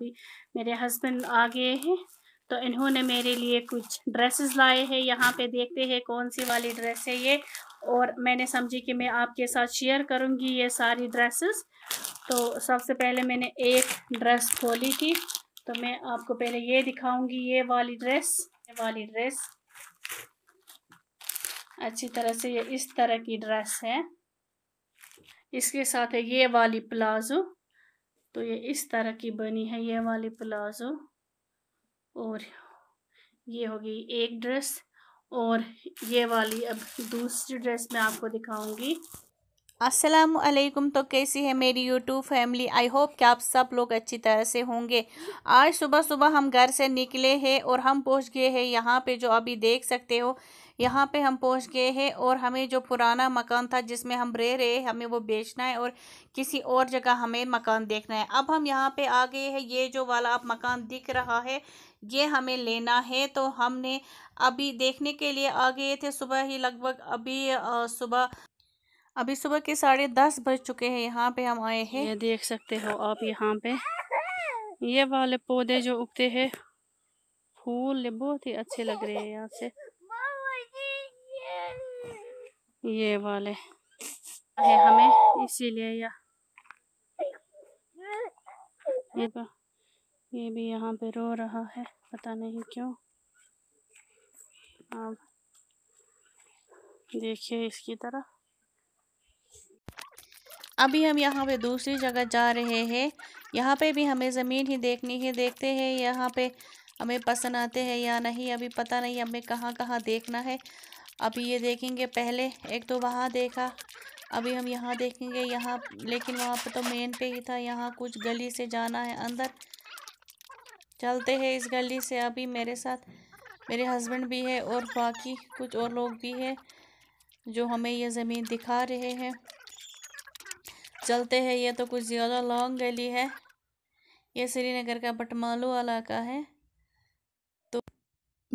अभी मेरे हस्बैंड आ गए हैं तो इन्होंने मेरे लिए कुछ ड्रेसेस लाए हैं यहाँ पे देखते हैं कौन सी वाली ड्रेस है ये और मैंने समझी कि मैं आपके साथ शेयर करूँगी ये सारी ड्रेसेस तो सबसे पहले मैंने एक ड्रेस खोली थी तो मैं आपको पहले ये दिखाऊंगी ये वाली ड्रेस ये वाली ड्रेस अच्छी तरह से ये इस तरह की ड्रेस है इसके साथ है ये वाली प्लाजो तो ये इस तरह की बनी है ये वाली प्लाज़ो और ये होगी एक ड्रेस और ये वाली अब दूसरी ड्रेस मैं आपको दिखाऊंगी असलम तो कैसी है मेरी यूट्यूब फैमिली आई होप कि आप सब लोग अच्छी तरह से होंगे आज सुबह सुबह हम घर से निकले हैं और हम पहुंच गए हैं यहाँ पे जो अभी देख सकते हो यहाँ पे हम पहुँच गए हैं और हमें जो पुराना मकान था जिसमें हम रह रहे हमें वो बेचना है और किसी और जगह हमें मकान देखना है अब हम यहाँ पे आ गए हैं ये जो वाला आप मकान दिख रहा है ये हमें लेना है तो हमने अभी देखने के लिए आ गए थे सुबह ही लगभग अभी सुबह अभी सुबह के साढ़े दस बज चुके हैं यहाँ पे हम आए हैं ये देख सकते हो आप यहाँ पे ये वाले पौधे जो उगते हैं फूल बहुत ही अच्छे लग रहे हैं यहाँ से ये वाले है हमें इसीलिए या ये, तो- ये भी यहाँ पे रो रहा है पता नहीं क्यों आप देखिए इसकी तरह अभी हम यहाँ पे दूसरी जगह जा रहे हैं यहाँ पे भी हमें ज़मीन ही देखनी है देखते हैं यहाँ पे हमें पसंद आते हैं या नहीं अभी पता नहीं हमें कहाँ कहाँ देखना है अभी ये देखेंगे पहले एक तो वहाँ देखा अभी हम यहाँ देखेंगे यहाँ लेकिन वहाँ पर तो मेन पे ही था यहाँ कुछ गली से जाना है अंदर चलते हैं इस गली से अभी मेरे साथ मेरे हस्बैंड भी है और बाकी कुछ और लोग भी हैं जो हमें ये ज़मीन दिखा रहे हैं चलते हैं ये तो कुछ ज़्यादा लॉन्ग गली है ये श्रीनगर का बटमालू इलाका है तो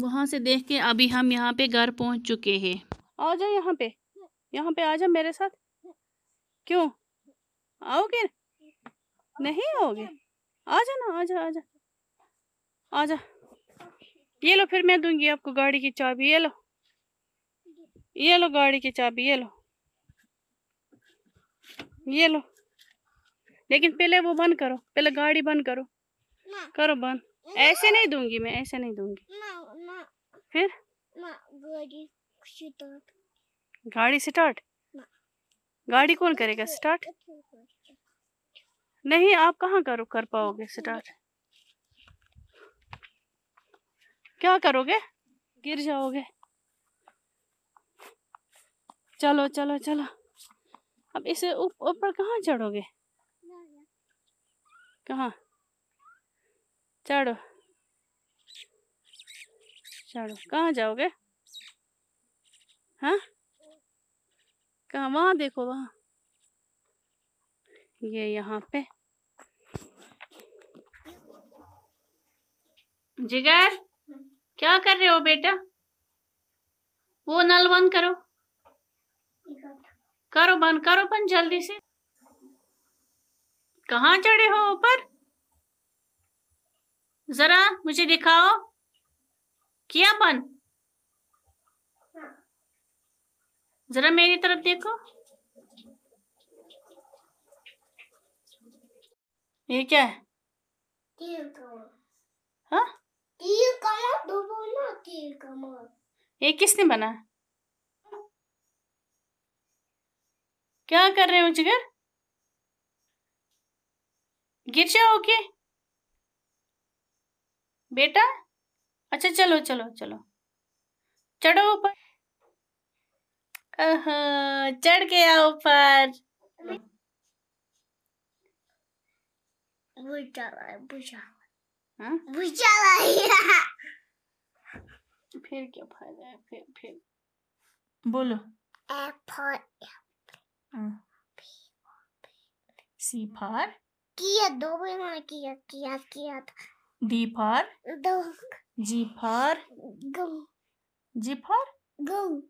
वहाँ से देख के अभी हम यहाँ पे घर पहुँच चुके हैं आ जाओ यहाँ पे यहाँ पे आ जाओ मेरे साथ क्यों आओगे नहीं आओगे आ जा ना आ जाओ आ जा आ जा ये लो फिर मैं दूंगी आपको गाड़ी की चाबी ये लो ये लो गाड़ी की चाबी ये लो ये लो लेकिन पहले वो बंद करो पहले गाड़ी बंद करो करो बंद ऐसे नहीं दूंगी मैं ऐसे नहीं दूंगी फिर गाड़ी स्टार्ट गाड़ी कौन करेगा स्टार्ट नहीं आप कहाँ करो कर पाओगे स्टार्ट क्या करोगे गिर जाओगे चलो चलो चलो अब इसे ऊपर उप, कहाँ चढ़ोगे कहाँ चढ़ो चढ़ो कहाँ जाओगे हाँ कहाँ वहाँ देखो वहाँ ये यहाँ पे जिगर क्या कर रहे हो बेटा वो नल बंद करो करो बंद करो बंद जल्दी से कहा चढ़े हो ऊपर जरा मुझे दिखाओ किया बंद जरा मेरी तरफ देखो ये क्या है हाँ? ये किसने बना क्या कर रहे हो जिगर गिर जाओगे बेटा अच्छा चलो चलो चलो चढ़ो ऊपर चढ़ के आओ ऊपर हाँ? फिर क्या फायदा है फिर फिर बोलो एप्पल सी फॉर किया दो बार मैंने किया किया किया था डी फॉर दो जी फॉर गम जी फॉर गम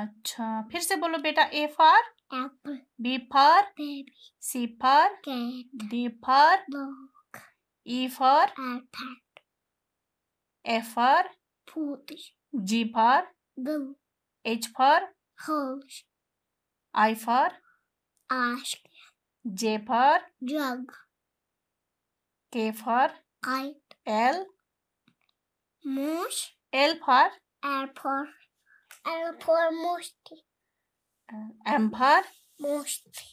अच्छा फिर से बोलो बेटा A for apple B for baby C for cat D for dog E for elephant F for फूटी G for gum H for horse I for ask. J for jug. K for kite. L moose. L for apple. L for moosey. M for moosey.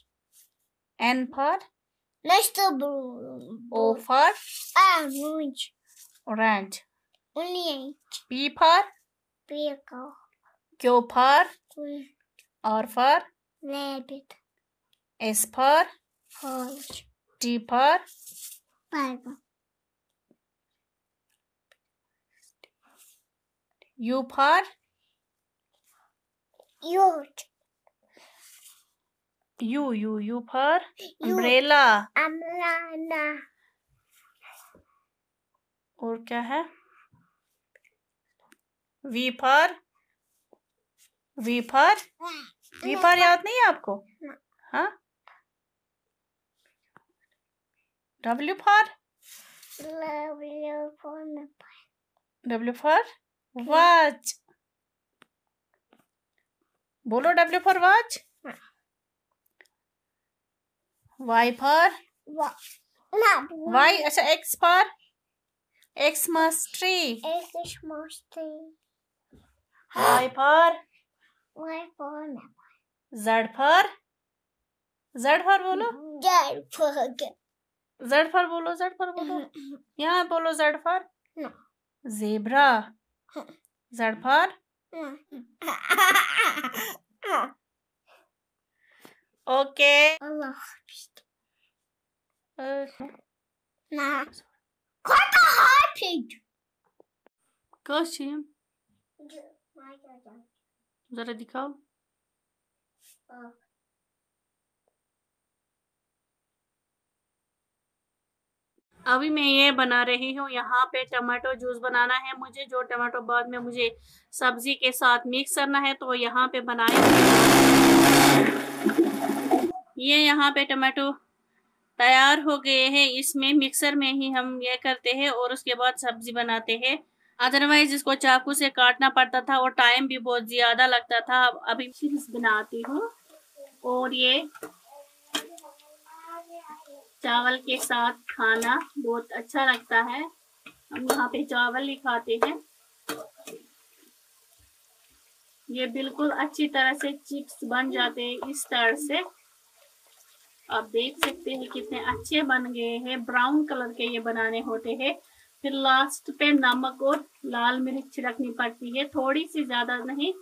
N for next blue. O for orange. Orange. Orange. P for pickle. Q for Q. R for Rabbit. S for? Horse. T for? Tiger. U for? Youth. U, U, U for? Umbrella. Umbrella. और क्या है we for we for ये पार याद नहीं है आपको हाँ W for W for watch बोलो W for watch Y for Y अच्छा X for Xmas tree Xmas tree Y for Y for Z for Z for बोलो जेड फॉर जेड फॉर बोलो जेड फॉर बोलो यहाँ बोलो Z for zebra हाँ। Z for okay Na. Kota harpig. Kaç अभी मैं ये बना रही हूँ यहाँ पे टमाटो जूस बनाना है मुझे जो टमाटो बाद में मुझे सब्जी के साथ मिक्स करना है तो यहाँ पे बनाए ये यहाँ पे टमाटो तैयार हो गए हैं इसमें मिक्सर में ही हम ये करते हैं और उसके बाद सब्जी बनाते हैं अदरवाइज इसको चाकू से काटना पड़ता था और टाइम भी बहुत ज्यादा लगता था अभी बनाती हूँ और ये चावल के साथ खाना बहुत अच्छा लगता है हम यहाँ पे चावल ही खाते हैं ये बिल्कुल अच्छी तरह से चिप्स बन जाते हैं इस तरह से आप देख सकते हैं कितने अच्छे बन गए हैं ब्राउन कलर के ये बनाने होते हैं फिर लास्ट पे नमक और लाल मिर्च छिड़कनी पड़ती है थोड़ी सी ज्यादा नहीं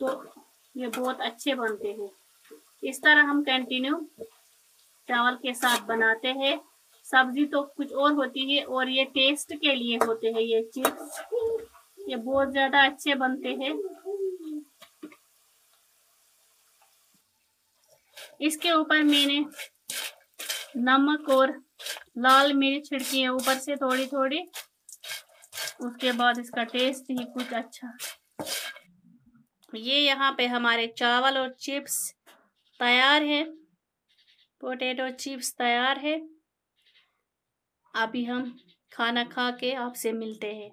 तो ये बहुत अच्छे बनते हैं इस तरह हम कंटिन्यू चावल के साथ बनाते हैं सब्जी तो कुछ और होती है और ये टेस्ट के लिए होते हैं ये चिप्स ये बहुत ज्यादा अच्छे बनते हैं इसके ऊपर मैंने नमक और लाल मिर्च छिड़की है ऊपर से थोड़ी थोड़ी उसके बाद इसका टेस्ट ही कुछ अच्छा ये यहाँ पे हमारे चावल और चिप्स तैयार है पोटैटो चिप्स तैयार है अभी हम खाना खा के आपसे मिलते हैं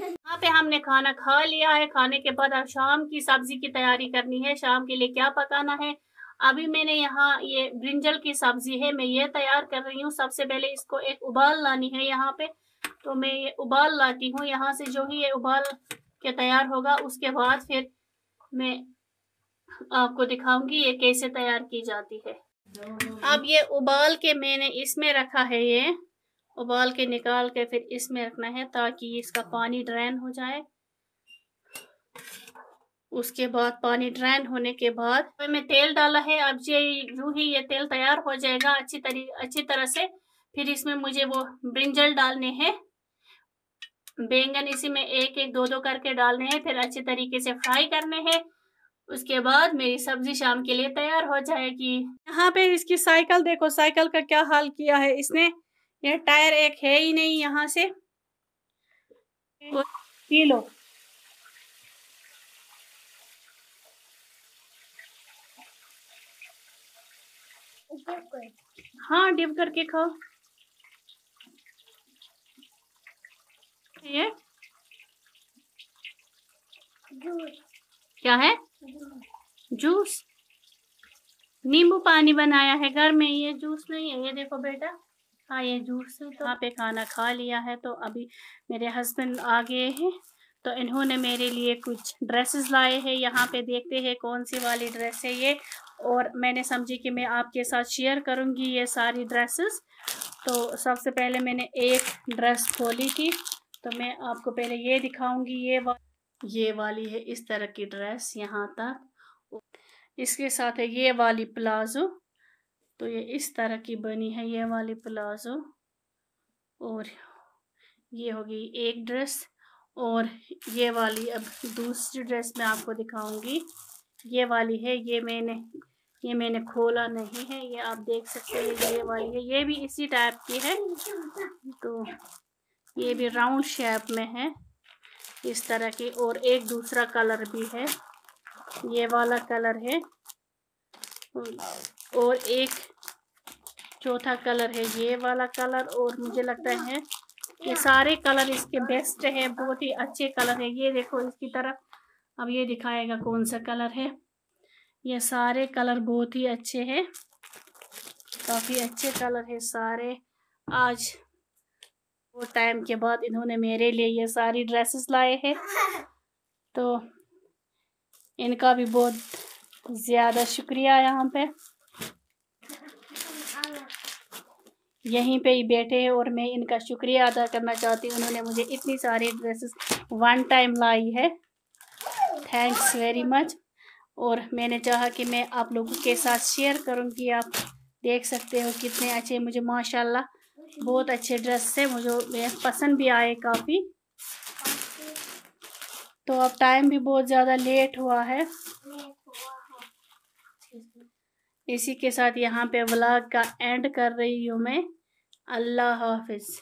यहाँ पे हमने खाना खा लिया है खाने के बाद अब शाम की सब्जी की तैयारी करनी है शाम के लिए क्या पकाना है अभी मैंने यहाँ ये ब्रिंजल की सब्जी है मैं ये तैयार कर रही हूँ सबसे पहले इसको एक उबाल लानी है यहाँ पे तो मैं ये उबाल लाती हूँ यहाँ से जो ही ये उबाल के तैयार होगा उसके बाद फिर मैं आपको दिखाऊंगी ये कैसे तैयार की जाती है अब ये उबाल के मैंने इसमें रखा है ये उबाल के निकाल के फिर इसमें रखना है ताकि इसका पानी ड्रेन हो जाए उसके बाद पानी ड्रेन होने के बाद मैं तेल डाला है अब ये यूं ही ये तेल तैयार हो जाएगा अच्छी तरी अच्छी तरह से फिर इसमें मुझे वो ब्रिंजल डालने हैं बैंगन इसी में एक एक दो दो करके डालने हैं फिर अच्छे तरीके से फ्राई करने हैं उसके बाद मेरी सब्जी शाम के लिए तैयार हो जाएगी यहाँ पे इसकी साइकिल देखो साइकिल का क्या हाल किया है इसने यह टायर एक है ही नहीं यहाँ से लो हाँ डिप करके खाओ ये क्या है जूस नींबू पानी बनाया है घर में ये जूस नहीं है ये देखो बेटा हाँ ये जूस है तो यहाँ पे खाना खा लिया है तो अभी मेरे हस्बैंड आ गए हैं तो इन्होंने मेरे लिए कुछ ड्रेसेस लाए हैं यहाँ पे देखते हैं कौन सी वाली ड्रेस है ये और मैंने समझी कि मैं आपके साथ शेयर करूँगी ये सारी ड्रेसेस तो सबसे पहले मैंने एक ड्रेस खोली थी तो मैं आपको पहले ये दिखाऊँगी ये ये वाली है इस तरह की ड्रेस यहाँ तक इसके साथ है ये वाली प्लाज़ो तो ये इस तरह की बनी है ये वाली प्लाज़ो और ये होगी एक ड्रेस और ये वाली अब दूसरी ड्रेस मैं आपको दिखाऊंगी ये वाली है ये मैंने ये मैंने खोला नहीं है ये आप देख सकते हैं ये वाली है ये भी इसी टाइप की है तो ये भी राउंड शेप में है इस तरह की और एक दूसरा कलर भी है ये वाला कलर है और एक चौथा कलर है ये वाला कलर और मुझे लगता है ये सारे कलर इसके बेस्ट है बहुत ही अच्छे कलर है ये देखो इसकी तरफ अब ये दिखाएगा कौन सा कलर है ये सारे कलर बहुत ही अच्छे हैं काफ़ी अच्छे कलर है सारे आज और टाइम के बाद इन्होंने मेरे लिए ये सारी ड्रेसेस लाए हैं तो इनका भी बहुत ज़्यादा शुक्रिया यहाँ पे यहीं पे ही बैठे हैं और मैं इनका शुक्रिया अदा करना चाहती हूँ उन्होंने मुझे इतनी सारी ड्रेसेस वन टाइम लाई है थैंक्स वेरी मच और मैंने चाहा कि मैं आप लोगों के साथ शेयर करूँ कि आप देख सकते हो कितने अच्छे मुझे माशाल्लाह बहुत अच्छे ड्रेस थे मुझे पसंद भी आए काफ़ी तो अब टाइम भी बहुत ज़्यादा लेट हुआ है इसी के साथ यहाँ पे व्लॉग का एंड कर रही हूँ मैं अल्लाह हाफिज़